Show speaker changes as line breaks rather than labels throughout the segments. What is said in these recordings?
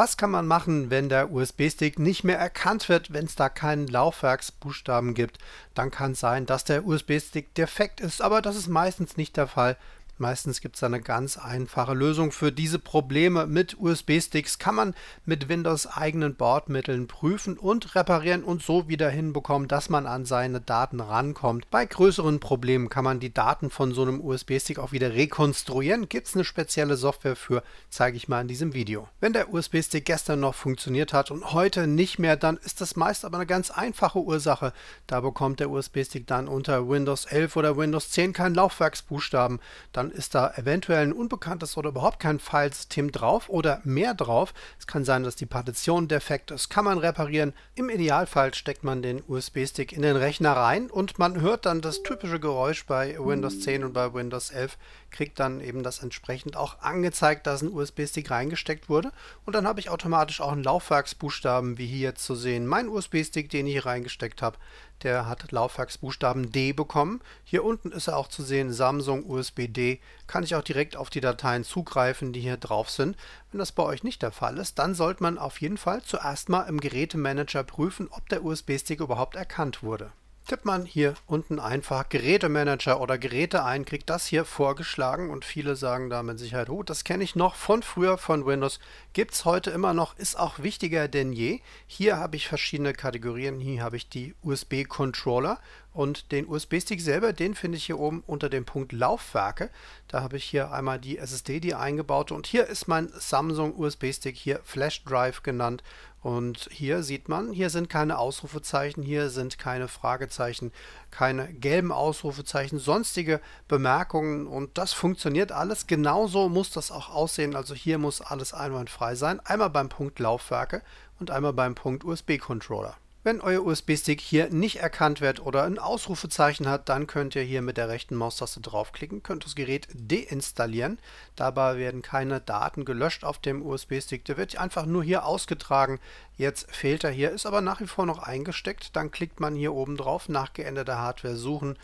Was kann man machen, wenn der USB-Stick nicht mehr erkannt wird, wenn es da keinen Laufwerksbuchstaben gibt? Dann kann es sein, dass der USB-Stick defekt ist, aber das ist meistens nicht der Fall. Meistens gibt es eine ganz einfache Lösung für diese Probleme. Mit USB-Sticks kann man mit Windows eigenen Bordmitteln prüfen und reparieren und so wieder hinbekommen, dass man an seine Daten rankommt. Bei größeren Problemen kann man die Daten von so einem USB-Stick auch wieder rekonstruieren. Gibt es eine spezielle Software für, zeige ich mal in diesem Video. Wenn der USB-Stick gestern noch funktioniert hat und heute nicht mehr, dann ist das meist aber eine ganz einfache Ursache. Da bekommt der USB-Stick dann unter Windows 11 oder Windows 10 keinen Laufwerksbuchstaben. Dann dann ist da eventuell ein unbekanntes oder überhaupt kein Filesystem drauf oder mehr drauf. Es kann sein, dass die Partition defekt ist, kann man reparieren. Im Idealfall steckt man den USB-Stick in den Rechner rein und man hört dann das typische Geräusch bei Windows 10 und bei Windows 11 kriegt dann eben das entsprechend auch angezeigt, dass ein USB-Stick reingesteckt wurde. Und dann habe ich automatisch auch einen Laufwerksbuchstaben, wie hier jetzt zu sehen. Mein USB-Stick, den ich hier reingesteckt habe, der hat Laufwerksbuchstaben D bekommen. Hier unten ist er auch zu sehen, Samsung USB D. Kann ich auch direkt auf die Dateien zugreifen, die hier drauf sind. Wenn das bei euch nicht der Fall ist, dann sollte man auf jeden Fall zuerst mal im Gerätemanager prüfen, ob der USB-Stick überhaupt erkannt wurde tippt man hier unten einfach Gerätemanager oder Geräte ein, kriegt das hier vorgeschlagen und viele sagen da mit Sicherheit, oh, das kenne ich noch von früher von Windows, gibt es heute immer noch, ist auch wichtiger denn je. Hier habe ich verschiedene Kategorien, hier habe ich die USB-Controller und den USB-Stick selber, den finde ich hier oben unter dem Punkt Laufwerke. Da habe ich hier einmal die SSD, die eingebaute. Und hier ist mein Samsung USB-Stick, hier Flash Drive genannt. Und hier sieht man, hier sind keine Ausrufezeichen, hier sind keine Fragezeichen, keine gelben Ausrufezeichen, sonstige Bemerkungen. Und das funktioniert alles. Genauso muss das auch aussehen. Also hier muss alles einwandfrei sein. Einmal beim Punkt Laufwerke und einmal beim Punkt USB-Controller. Wenn euer USB-Stick hier nicht erkannt wird oder ein Ausrufezeichen hat, dann könnt ihr hier mit der rechten Maustaste draufklicken, könnt das Gerät deinstallieren. Dabei werden keine Daten gelöscht auf dem USB-Stick, der wird einfach nur hier ausgetragen. Jetzt fehlt er hier, ist aber nach wie vor noch eingesteckt. Dann klickt man hier oben drauf, nach geänderter Hardware suchen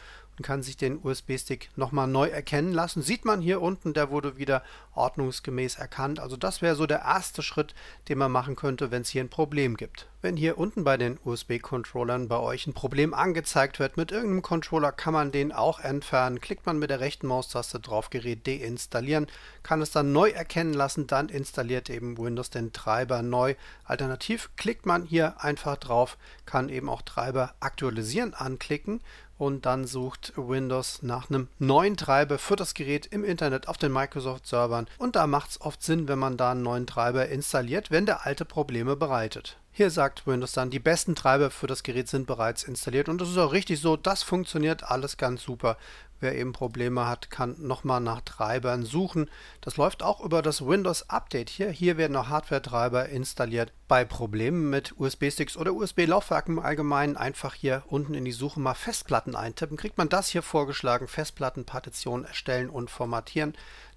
kann sich den USB-Stick nochmal neu erkennen lassen. Sieht man hier unten, der wurde wieder ordnungsgemäß erkannt. Also das wäre so der erste Schritt, den man machen könnte, wenn es hier ein Problem gibt. Wenn hier unten bei den USB-Controllern bei euch ein Problem angezeigt wird mit irgendeinem Controller, kann man den auch entfernen. Klickt man mit der rechten Maustaste drauf, Gerät deinstallieren, kann es dann neu erkennen lassen, dann installiert eben Windows den Treiber neu. Alternativ klickt man hier einfach drauf, kann eben auch Treiber aktualisieren anklicken und dann sucht Windows nach einem neuen Treiber für das Gerät im Internet auf den Microsoft-Servern. Und da macht es oft Sinn, wenn man da einen neuen Treiber installiert, wenn der alte Probleme bereitet. Hier sagt Windows dann, die besten Treiber für das Gerät sind bereits installiert und das ist auch richtig so, das funktioniert alles ganz super. Wer eben Probleme hat, kann nochmal nach Treibern suchen. Das läuft auch über das Windows Update hier. Hier werden auch Hardware-Treiber installiert. Bei Problemen mit USB-Sticks oder USB-Laufwerken im Allgemeinen einfach hier unten in die Suche mal Festplatten eintippen. Kriegt man das hier vorgeschlagen, Festplattenpartition erstellen und formatieren.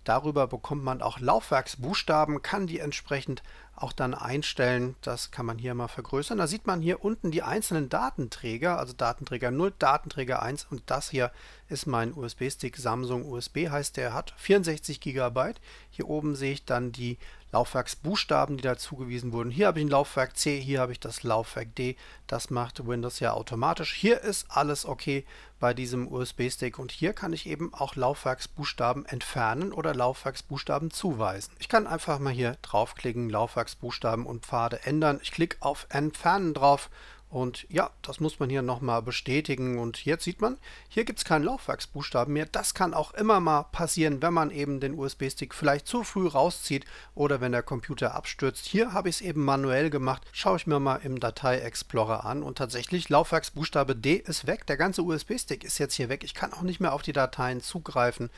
Darüber bekommt man auch Laufwerksbuchstaben, kann die entsprechend auch dann einstellen. Das kann man hier mal vergrößern. Da sieht man hier unten die einzelnen Datenträger, also Datenträger 0, Datenträger 1 und das hier ist mein USB-Stick Samsung USB heißt der, hat 64 GB. Hier oben sehe ich dann die Laufwerksbuchstaben, die da zugewiesen wurden. Hier habe ich ein Laufwerk C, hier habe ich das Laufwerk D. Das macht Windows ja automatisch. Hier ist alles okay bei diesem USB-Stick und hier kann ich eben auch Laufwerksbuchstaben entfernen oder Laufwerksbuchstaben zuweisen. Ich kann einfach mal hier draufklicken, Laufwerksbuchstaben und Pfade ändern. Ich klicke auf Entfernen drauf und ja, das muss man hier nochmal bestätigen. Und jetzt sieht man, hier gibt es keinen Laufwerksbuchstaben mehr. Das kann auch immer mal passieren, wenn man eben den USB-Stick vielleicht zu früh rauszieht oder wenn der Computer abstürzt. Hier habe ich es eben manuell gemacht. Schaue ich mir mal im Datei-Explorer an. Und tatsächlich, Laufwerksbuchstabe D ist weg. Der ganze USB-Stick ist jetzt hier weg. Ich kann auch nicht mehr auf die Dateien zugreifen.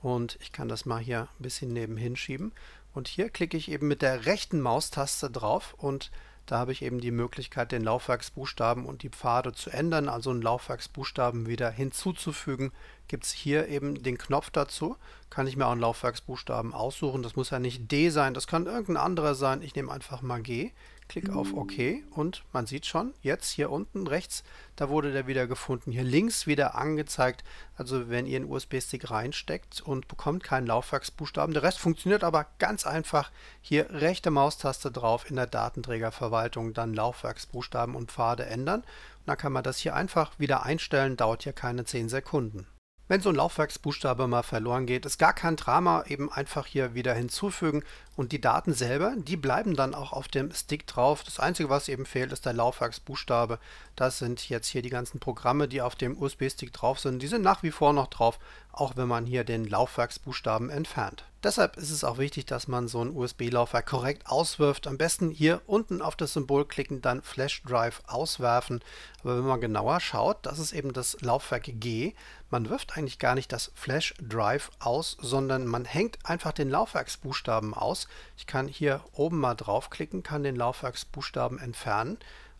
Und ich kann das mal hier ein bisschen nebenhin schieben. Und hier klicke ich eben mit der rechten Maustaste drauf und da habe ich eben die Möglichkeit, den Laufwerksbuchstaben und die Pfade zu ändern, also einen Laufwerksbuchstaben wieder hinzuzufügen. Gibt es hier eben den Knopf dazu, kann ich mir auch einen Laufwerksbuchstaben aussuchen. Das muss ja nicht D sein, das kann irgendein anderer sein. Ich nehme einfach mal G, Klick auf mhm. OK und man sieht schon, jetzt hier unten rechts, da wurde der wieder gefunden. Hier links wieder angezeigt. Also wenn ihr einen USB-Stick reinsteckt und bekommt keinen Laufwerksbuchstaben. Der Rest funktioniert aber ganz einfach. Hier rechte Maustaste drauf in der Datenträgerverwaltung, dann Laufwerksbuchstaben und Pfade ändern. Und dann kann man das hier einfach wieder einstellen, dauert hier keine 10 Sekunden. Wenn so ein Laufwerksbuchstabe mal verloren geht, ist gar kein Drama, eben einfach hier wieder hinzufügen und die Daten selber, die bleiben dann auch auf dem Stick drauf. Das Einzige, was eben fehlt, ist der Laufwerksbuchstabe. Das sind jetzt hier die ganzen Programme, die auf dem USB-Stick drauf sind. Die sind nach wie vor noch drauf, auch wenn man hier den Laufwerksbuchstaben entfernt. Deshalb ist es auch wichtig, dass man so ein USB-Laufwerk korrekt auswirft. Am besten hier unten auf das Symbol klicken, dann Flash Drive auswerfen. Aber wenn man genauer schaut, das ist eben das Laufwerk G. Man wirft eigentlich gar nicht das Flash Drive aus, sondern man hängt einfach den Laufwerksbuchstaben aus. Ich kann hier oben mal draufklicken, kann den Laufwerksbuchstaben entfernen.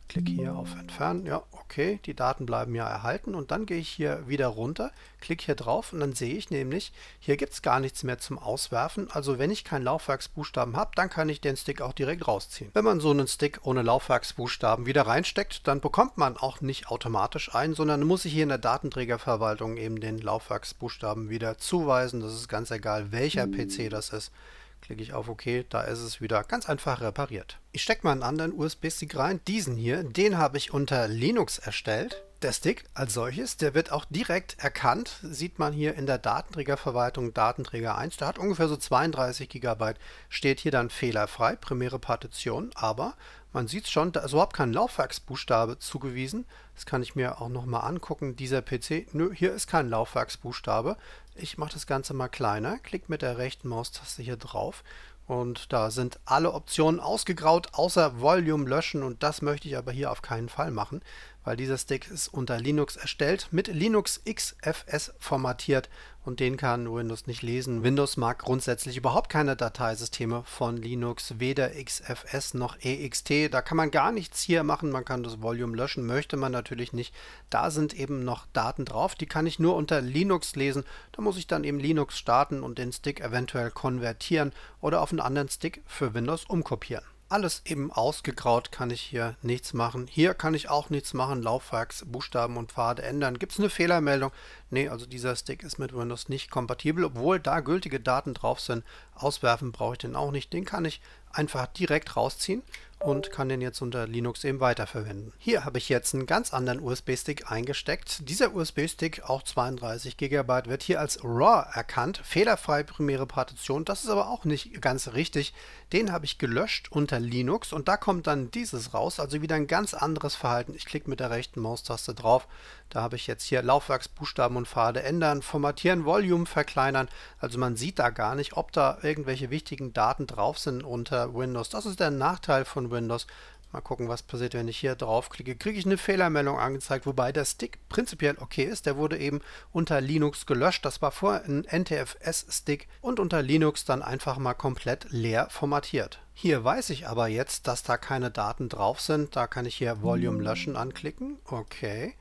Klicke hier auf Entfernen. Ja, okay, die Daten bleiben ja erhalten. Und dann gehe ich hier wieder runter, klicke hier drauf und dann sehe ich nämlich, hier gibt es gar nichts mehr zum Auswerfen. Also wenn ich keinen Laufwerksbuchstaben habe, dann kann ich den Stick auch direkt rausziehen. Wenn man so einen Stick ohne Laufwerksbuchstaben wieder reinsteckt, dann bekommt man auch nicht automatisch einen, sondern muss ich hier in der Datenträgerverwaltung eben den Laufwerksbuchstaben wieder zuweisen. Das ist ganz egal, welcher PC das ist klicke ich auf OK, da ist es wieder ganz einfach repariert. Ich stecke mal einen anderen USB-Stick rein, diesen hier, den habe ich unter Linux erstellt der Stick als solches, der wird auch direkt erkannt, sieht man hier in der Datenträgerverwaltung Datenträger 1. Der hat ungefähr so 32 GB, steht hier dann fehlerfrei, primäre Partition, aber man sieht schon, da ist überhaupt kein Laufwerksbuchstabe zugewiesen. Das kann ich mir auch nochmal angucken, dieser PC. Nö, hier ist kein Laufwerksbuchstabe. Ich mache das Ganze mal kleiner, klick mit der rechten Maustaste hier drauf und da sind alle Optionen ausgegraut, außer Volume löschen und das möchte ich aber hier auf keinen Fall machen weil dieser Stick ist unter Linux erstellt, mit Linux XFS formatiert und den kann Windows nicht lesen. Windows mag grundsätzlich überhaupt keine Dateisysteme von Linux, weder XFS noch EXT. Da kann man gar nichts hier machen, man kann das Volume löschen, möchte man natürlich nicht. Da sind eben noch Daten drauf, die kann ich nur unter Linux lesen. Da muss ich dann eben Linux starten und den Stick eventuell konvertieren oder auf einen anderen Stick für Windows umkopieren alles eben ausgegraut, kann ich hier nichts machen. Hier kann ich auch nichts machen, Laufwerksbuchstaben und Pfade ändern. Gibt es eine Fehlermeldung? Ne, also dieser Stick ist mit Windows nicht kompatibel, obwohl da gültige Daten drauf sind. Auswerfen brauche ich den auch nicht, den kann ich einfach direkt rausziehen und kann den jetzt unter Linux eben weiterverwenden. Hier habe ich jetzt einen ganz anderen USB-Stick eingesteckt. Dieser USB-Stick, auch 32 GB, wird hier als RAW erkannt, fehlerfrei primäre Partition. Das ist aber auch nicht ganz richtig. Den habe ich gelöscht unter Linux und da kommt dann dieses raus, also wieder ein ganz anderes Verhalten. Ich klicke mit der rechten Maustaste drauf. Da habe ich jetzt hier Laufwerksbuchstaben und Pfade ändern, formatieren, Volume verkleinern. Also man sieht da gar nicht, ob da irgendwelche wichtigen Daten drauf sind unter Windows. Das ist der Nachteil von Windows. Mal gucken, was passiert, wenn ich hier draufklicke. Kriege ich eine Fehlermeldung angezeigt, wobei der Stick prinzipiell okay ist. Der wurde eben unter Linux gelöscht. Das war vorher ein NTFS-Stick und unter Linux dann einfach mal komplett leer formatiert. Hier weiß ich aber jetzt, dass da keine Daten drauf sind. Da kann ich hier Volume löschen anklicken. Okay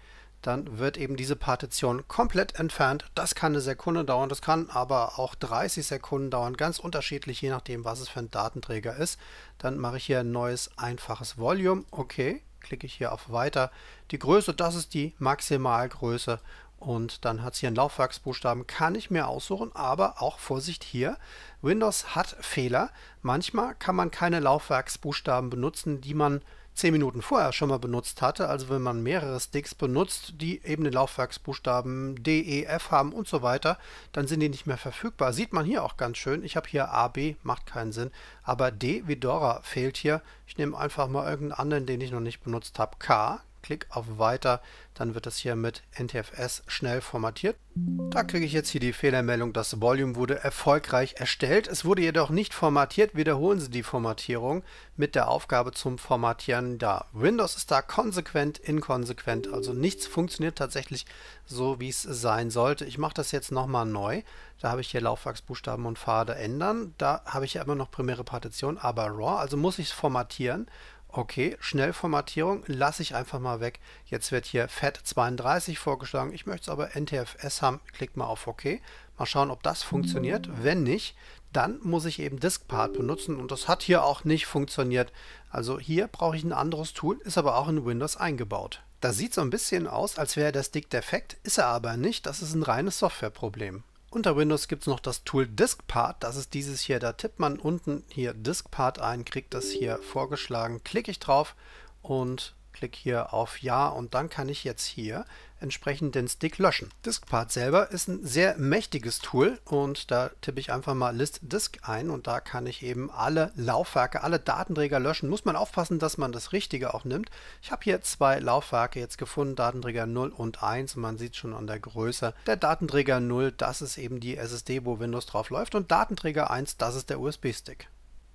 dann wird eben diese Partition komplett entfernt. Das kann eine Sekunde dauern, das kann aber auch 30 Sekunden dauern, ganz unterschiedlich, je nachdem, was es für ein Datenträger ist. Dann mache ich hier ein neues einfaches Volume. Okay, klicke ich hier auf Weiter. Die Größe, das ist die Maximalgröße und dann hat es hier einen Laufwerksbuchstaben, kann ich mir aussuchen, aber auch Vorsicht hier, Windows hat Fehler. Manchmal kann man keine Laufwerksbuchstaben benutzen, die man 10 Minuten vorher schon mal benutzt hatte, also wenn man mehrere Sticks benutzt, die eben den Laufwerksbuchstaben D, E, F haben und so weiter, dann sind die nicht mehr verfügbar. Sieht man hier auch ganz schön. Ich habe hier A, B, macht keinen Sinn, aber D wie Dora fehlt hier. Ich nehme einfach mal irgendeinen anderen, den ich noch nicht benutzt habe, K, klick auf Weiter, dann wird das hier mit NTFS schnell formatiert. Da kriege ich jetzt hier die Fehlermeldung, das Volume wurde erfolgreich erstellt. Es wurde jedoch nicht formatiert. Wiederholen Sie die Formatierung mit der Aufgabe zum Formatieren da. Windows ist da konsequent, inkonsequent. Also nichts funktioniert tatsächlich so, wie es sein sollte. Ich mache das jetzt nochmal neu. Da habe ich hier Laufwerksbuchstaben und Pfade ändern. Da habe ich ja immer noch primäre Partition, aber RAW. Also muss ich es formatieren. Okay, Schnellformatierung lasse ich einfach mal weg. Jetzt wird hier FAT32 vorgeschlagen. Ich möchte es aber NTFS haben. Klick mal auf OK. Mal schauen, ob das funktioniert. Wenn nicht, dann muss ich eben DiskPart benutzen und das hat hier auch nicht funktioniert. Also hier brauche ich ein anderes Tool, ist aber auch in Windows eingebaut. Das sieht so ein bisschen aus, als wäre das Dick defekt, ist er aber nicht. Das ist ein reines Softwareproblem. Unter Windows gibt es noch das Tool DiskPart, das ist dieses hier, da tippt man unten hier DiskPart ein, kriegt das hier vorgeschlagen, klicke ich drauf und Klicke hier auf Ja und dann kann ich jetzt hier entsprechend den Stick löschen. DiskPart selber ist ein sehr mächtiges Tool und da tippe ich einfach mal List Disk ein und da kann ich eben alle Laufwerke, alle Datenträger löschen. Muss man aufpassen, dass man das Richtige auch nimmt. Ich habe hier zwei Laufwerke jetzt gefunden, Datenträger 0 und 1 und man sieht schon an der Größe. Der Datenträger 0, das ist eben die SSD, wo Windows drauf läuft und Datenträger 1, das ist der USB-Stick.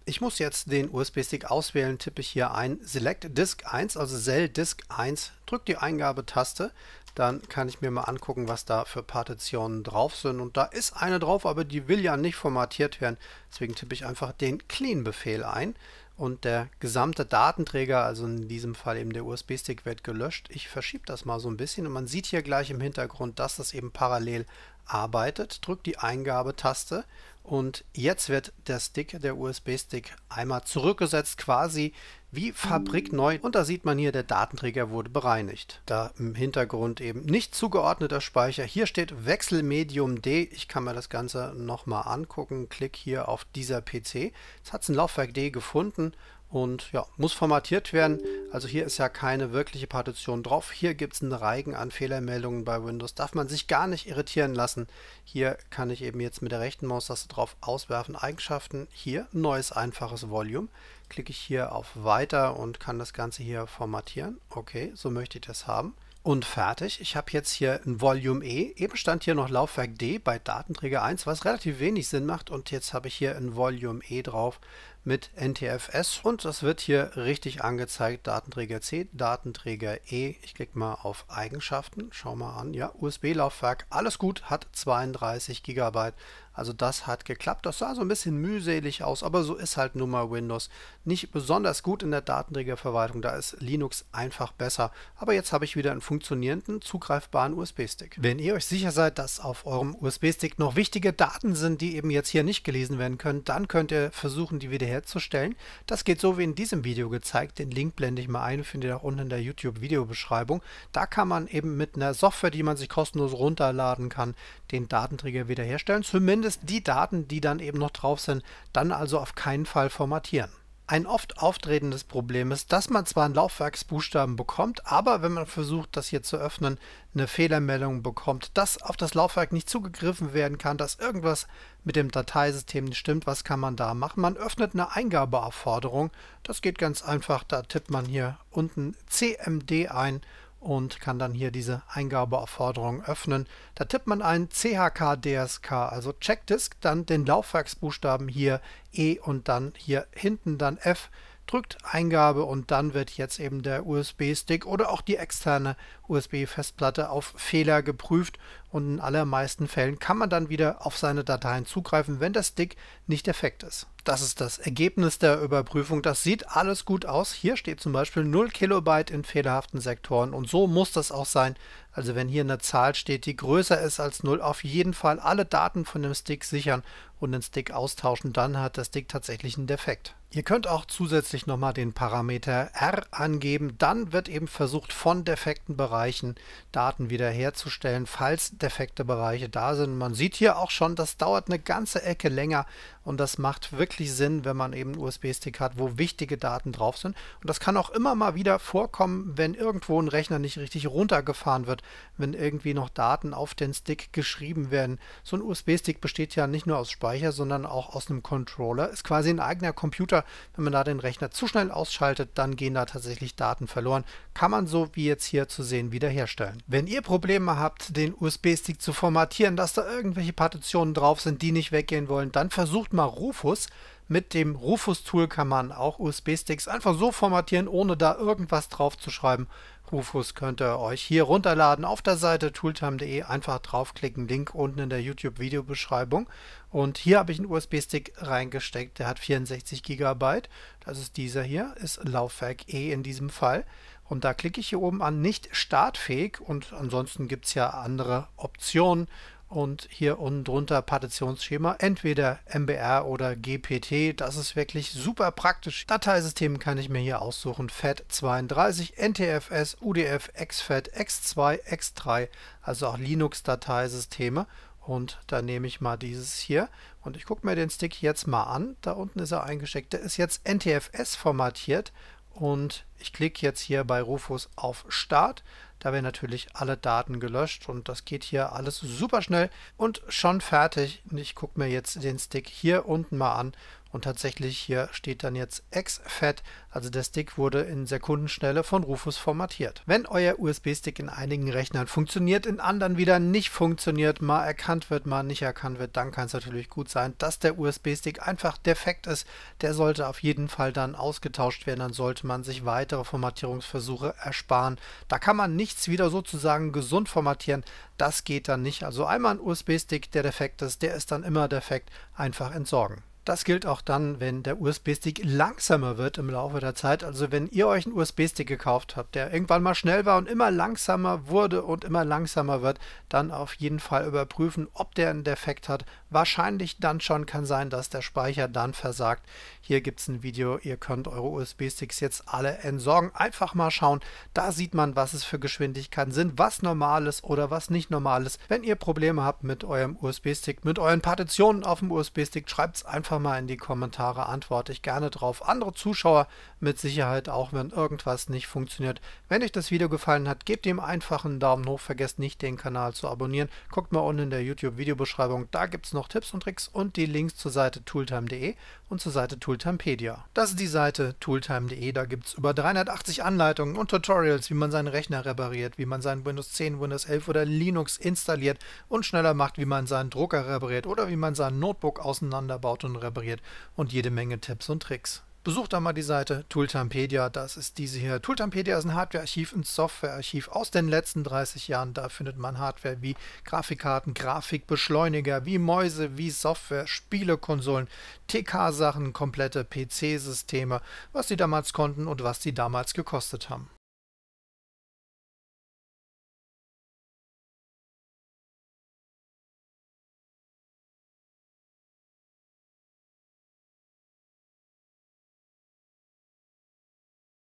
Ich muss jetzt den USB-Stick auswählen, tippe ich hier ein Select Disk 1, also Cell Disk 1, drücke die Eingabetaste, dann kann ich mir mal angucken, was da für Partitionen drauf sind. Und da ist eine drauf, aber die will ja nicht formatiert werden. Deswegen tippe ich einfach den Clean-Befehl ein und der gesamte Datenträger, also in diesem Fall eben der USB-Stick, wird gelöscht. Ich verschiebe das mal so ein bisschen und man sieht hier gleich im Hintergrund, dass das eben parallel arbeitet. Drückt die Eingabetaste und jetzt wird der Stick, der USB-Stick, einmal zurückgesetzt, quasi wie fabrikneu. Und da sieht man hier, der Datenträger wurde bereinigt. Da im Hintergrund eben nicht zugeordneter Speicher. Hier steht Wechselmedium D. Ich kann mir das Ganze nochmal angucken. Klick hier auf dieser PC. Jetzt hat es ein Laufwerk D gefunden und ja, muss formatiert werden. Also hier ist ja keine wirkliche Partition drauf. Hier gibt es einen Reigen an Fehlermeldungen bei Windows. Darf man sich gar nicht irritieren lassen. Hier kann ich eben jetzt mit der rechten Maustaste drauf auswerfen. Eigenschaften. Hier neues einfaches Volume. Klicke ich hier auf Weiter und kann das Ganze hier formatieren. Okay, so möchte ich das haben. Und fertig. Ich habe jetzt hier ein Volume E. Eben stand hier noch Laufwerk D bei Datenträger 1, was relativ wenig Sinn macht. Und jetzt habe ich hier ein Volume E drauf mit NTFS und das wird hier richtig angezeigt, Datenträger C, Datenträger E. Ich klicke mal auf Eigenschaften, schau mal an, ja, USB-Laufwerk, alles gut, hat 32 GB also das hat geklappt. Das sah so ein bisschen mühselig aus, aber so ist halt nun mal Windows. Nicht besonders gut in der Datenträgerverwaltung, da ist Linux einfach besser. Aber jetzt habe ich wieder einen funktionierenden, zugreifbaren USB-Stick. Wenn ihr euch sicher seid, dass auf eurem USB-Stick noch wichtige Daten sind, die eben jetzt hier nicht gelesen werden können, dann könnt ihr versuchen, die wiederherzustellen. Das geht so wie in diesem Video gezeigt. Den Link blende ich mal ein, findet ihr auch unten in der YouTube-Videobeschreibung. Da kann man eben mit einer Software, die man sich kostenlos runterladen kann, den Datenträger wiederherstellen. Zumindest zumindest die Daten, die dann eben noch drauf sind, dann also auf keinen Fall formatieren. Ein oft auftretendes Problem ist, dass man zwar einen Laufwerksbuchstaben bekommt, aber wenn man versucht, das hier zu öffnen, eine Fehlermeldung bekommt, dass auf das Laufwerk nicht zugegriffen werden kann, dass irgendwas mit dem Dateisystem nicht stimmt. Was kann man da machen? Man öffnet eine Eingabeaufforderung. Das geht ganz einfach. Da tippt man hier unten CMD ein und kann dann hier diese Eingabeforderung öffnen. Da tippt man ein CHK-DSK, also Checkdisk, dann den Laufwerksbuchstaben hier E und dann hier hinten dann F, drückt Eingabe und dann wird jetzt eben der USB-Stick oder auch die externe USB-Festplatte auf Fehler geprüft und in allermeisten Fällen kann man dann wieder auf seine Dateien zugreifen, wenn der Stick nicht defekt ist. Das ist das Ergebnis der Überprüfung. Das sieht alles gut aus. Hier steht zum Beispiel 0 Kilobyte in fehlerhaften Sektoren und so muss das auch sein. Also wenn hier eine Zahl steht, die größer ist als 0, auf jeden Fall alle Daten von dem Stick sichern und den Stick austauschen. Dann hat der Stick tatsächlich einen Defekt. Ihr könnt auch zusätzlich nochmal den Parameter R angeben. Dann wird eben versucht, von defekten Bereichen Daten wiederherzustellen, falls defekte Bereiche da sind. Man sieht hier auch schon, das dauert eine ganze Ecke länger und das macht wirklich Sinn, wenn man eben einen USB-Stick hat, wo wichtige Daten drauf sind. Und das kann auch immer mal wieder vorkommen, wenn irgendwo ein Rechner nicht richtig runtergefahren wird, wenn irgendwie noch Daten auf den Stick geschrieben werden. So ein USB-Stick besteht ja nicht nur aus Speicher, sondern auch aus einem Controller. Ist quasi ein eigener Computer wenn man da den Rechner zu schnell ausschaltet, dann gehen da tatsächlich Daten verloren. Kann man so wie jetzt hier zu sehen wiederherstellen. Wenn ihr Probleme habt, den USB-Stick zu formatieren, dass da irgendwelche Partitionen drauf sind, die nicht weggehen wollen, dann versucht mal Rufus. Mit dem Rufus-Tool kann man auch USB-Sticks einfach so formatieren, ohne da irgendwas drauf zu schreiben. Rufus könnt ihr euch hier runterladen auf der Seite tooltime.de. Einfach draufklicken, Link unten in der YouTube-Videobeschreibung. Und hier habe ich einen USB-Stick reingesteckt, der hat 64 GB. Das ist dieser hier, ist Laufwerk E in diesem Fall. Und da klicke ich hier oben an nicht startfähig und ansonsten gibt es ja andere Optionen. Und hier unten drunter Partitionsschema, entweder MBR oder GPT. Das ist wirklich super praktisch. Dateisystem kann ich mir hier aussuchen. FAT32, NTFS, UDF, XFAT, X2, X3, also auch Linux-Dateisysteme. Und dann nehme ich mal dieses hier und ich gucke mir den Stick jetzt mal an. Da unten ist er eingesteckt. Der ist jetzt NTFS formatiert und ich klicke jetzt hier bei Rufus auf Start. Da werden natürlich alle Daten gelöscht und das geht hier alles super schnell und schon fertig. Ich gucke mir jetzt den Stick hier unten mal an und tatsächlich hier steht dann jetzt exFAT, also der Stick wurde in Sekundenschnelle von Rufus formatiert. Wenn euer USB-Stick in einigen Rechnern funktioniert, in anderen wieder nicht funktioniert, mal erkannt wird, mal nicht erkannt wird, dann kann es natürlich gut sein, dass der USB-Stick einfach defekt ist. Der sollte auf jeden Fall dann ausgetauscht werden, dann sollte man sich weitere Formatierungsversuche ersparen. Da kann man nichts wieder sozusagen gesund formatieren, das geht dann nicht. Also einmal ein USB-Stick, der defekt ist, der ist dann immer defekt, einfach entsorgen. Das gilt auch dann, wenn der USB-Stick langsamer wird im Laufe der Zeit. Also wenn ihr euch einen USB-Stick gekauft habt, der irgendwann mal schnell war und immer langsamer wurde und immer langsamer wird, dann auf jeden Fall überprüfen, ob der einen Defekt hat. Wahrscheinlich dann schon kann sein, dass der Speicher dann versagt. Hier gibt es ein Video, ihr könnt eure USB-Sticks jetzt alle entsorgen. Einfach mal schauen, da sieht man, was es für Geschwindigkeiten sind, was normales oder was nicht normales. Wenn ihr Probleme habt mit eurem USB-Stick, mit euren Partitionen auf dem USB-Stick, schreibt es einfach einfach mal in die Kommentare, antworte ich gerne drauf. Andere Zuschauer mit Sicherheit auch, wenn irgendwas nicht funktioniert. Wenn euch das Video gefallen hat, gebt ihm einfach einen Daumen hoch, vergesst nicht den Kanal zu abonnieren. Guckt mal unten in der YouTube-Videobeschreibung, da gibt es noch Tipps und Tricks und die Links zur Seite tooltime.de und zur Seite Tooltimepedia. Das ist die Seite tooltime.de, da gibt es über 380 Anleitungen und Tutorials, wie man seinen Rechner repariert, wie man seinen Windows 10, Windows 11 oder Linux installiert und schneller macht, wie man seinen Drucker repariert oder wie man sein Notebook auseinanderbaut und repariert und jede Menge Tipps und Tricks. Besucht dann mal die Seite Tooltampedia, das ist diese hier. Tooltampedia ist ein Hardwarearchiv, ein Softwarearchiv aus den letzten 30 Jahren. Da findet man Hardware wie Grafikkarten, Grafikbeschleuniger, wie Mäuse, wie Software, Spielekonsolen, TK-Sachen, komplette PC-Systeme, was sie damals konnten und was sie damals gekostet haben.